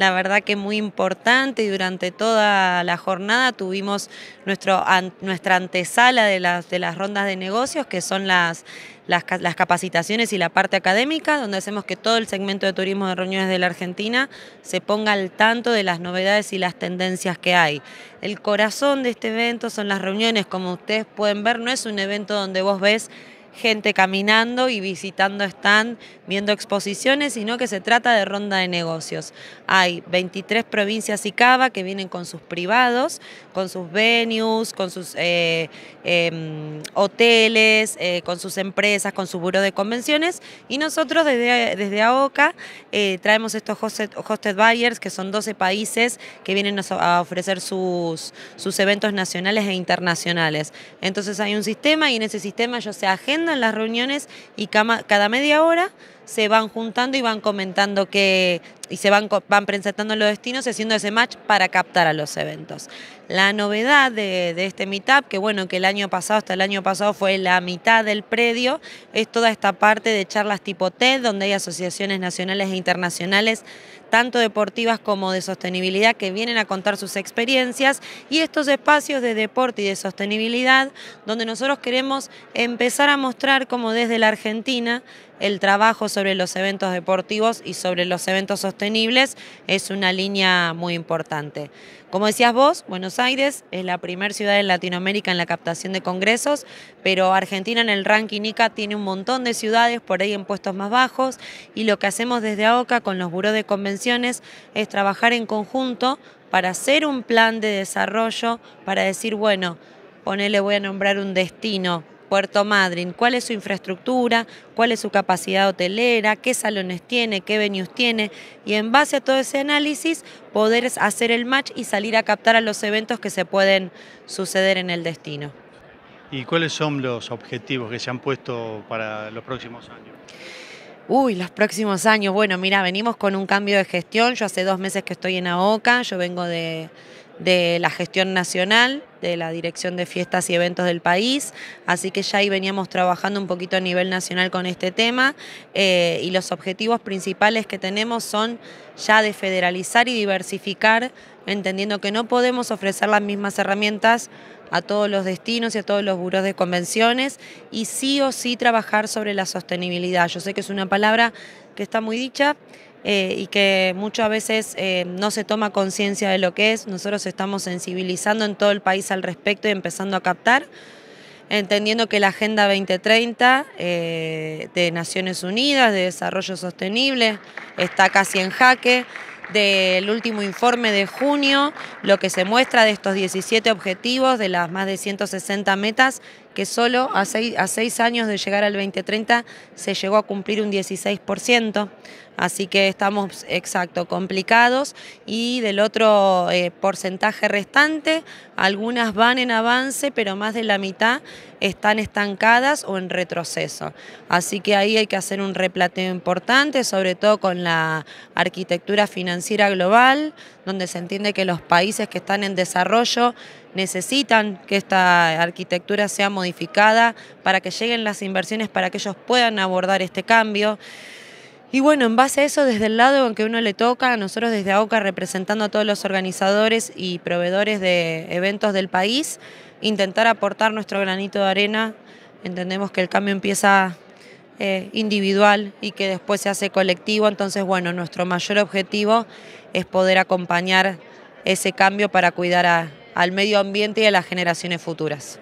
la verdad que muy importante y durante toda la jornada tuvimos nuestro, nuestra antesala de las, de las rondas de negocios, que son las, las, capacitaciones y la parte académica, donde hacemos que todo el segmento de turismo de reuniones de la Argentina se ponga al tanto de las novedades y las tendencias que hay. El corazón de este evento son las reuniones, como ustedes pueden ver, no es un evento donde vos ves gente caminando y visitando stand, viendo exposiciones, sino que se trata de ronda de negocios. Hay 23 provincias y cava que vienen con sus privados, con sus venues, con sus eh, em, hoteles, eh, con sus empresas, con su buro de convenciones y nosotros desde, desde AOCA eh, traemos estos hosted, buyers que son 12 países que vienen a ofrecer sus, sus eventos nacionales e internacionales. Entonces hay un sistema y en ese sistema yo sea gente en las reuniones y cada media hora se van juntando y van comentando que y se van, van presentando los destinos haciendo ese match para captar a los eventos. La novedad de, de, este meetup, que bueno, que el año pasado, hasta el año pasado fue la mitad del predio, es toda esta parte de charlas tipo TED, donde hay asociaciones nacionales e internacionales, tanto deportivas como de sostenibilidad, que vienen a contar sus experiencias y estos espacios de deporte y de sostenibilidad, donde nosotros queremos empezar a mostrar como desde la Argentina el trabajo sobre los eventos deportivos y sobre los eventos sostenibles es una línea muy importante. Como decías vos, Buenos Aires es la primera ciudad de Latinoamérica en la captación de congresos, pero Argentina en el ranking ICA tiene un montón de ciudades por ahí en puestos más bajos y lo que hacemos desde AOCA con los buró de convenciones es trabajar en conjunto para hacer un plan de desarrollo, para decir, bueno, ponele voy a nombrar un destino Puerto Madryn, cuál es su infraestructura, cuál es su capacidad hotelera, qué salones tiene, qué venues tiene, y en base a todo ese análisis poder hacer el match y salir a captar a los eventos que se pueden suceder en el destino. ¿Y cuáles son los objetivos que se han puesto para los próximos años? Uy, los próximos años. Bueno, mira, venimos con un cambio de gestión. Yo hace dos meses que estoy en AOCA, yo vengo de, de la gestión nacional, de la Dirección de Fiestas y Eventos del país, así que ya ahí veníamos trabajando un poquito a nivel nacional con este tema eh, y los objetivos principales que tenemos son ya de federalizar y diversificar, entendiendo que no podemos ofrecer las mismas herramientas a todos los destinos y a todos los buros de convenciones y sí o sí trabajar sobre la sostenibilidad. Yo sé que es una palabra que está muy dicha, eh, y que muchas veces eh, no se toma conciencia de lo que es. Nosotros estamos sensibilizando en todo el país al respecto y empezando a captar, entendiendo que la Agenda 2030 eh, de Naciones Unidas de Desarrollo Sostenible está casi en jaque del último informe de junio, lo que se muestra de estos 17 objetivos, de las más de 160 metas, que solo a seis, años de llegar al 2030 se llegó a cumplir un 16%, así que estamos, exacto, complicados y del otro eh, porcentaje restante, algunas van en avance, pero más de la mitad están estancadas o en retroceso. Así que ahí hay que hacer un replateo importante, sobre todo con la arquitectura financiera global, donde se entiende que los países que están en desarrollo necesitan que esta arquitectura sea modificada para que lleguen las inversiones, para que ellos puedan abordar este cambio. Y bueno, en base a eso, desde el lado en que uno le toca, nosotros desde AOCA, representando a todos los organizadores y proveedores de eventos del país, intentar aportar nuestro granito de arena. Entendemos que el cambio empieza eh, individual y que después se hace colectivo. Entonces, bueno, nuestro mayor objetivo es poder acompañar ese cambio para cuidar al medio ambiente y a las generaciones futuras.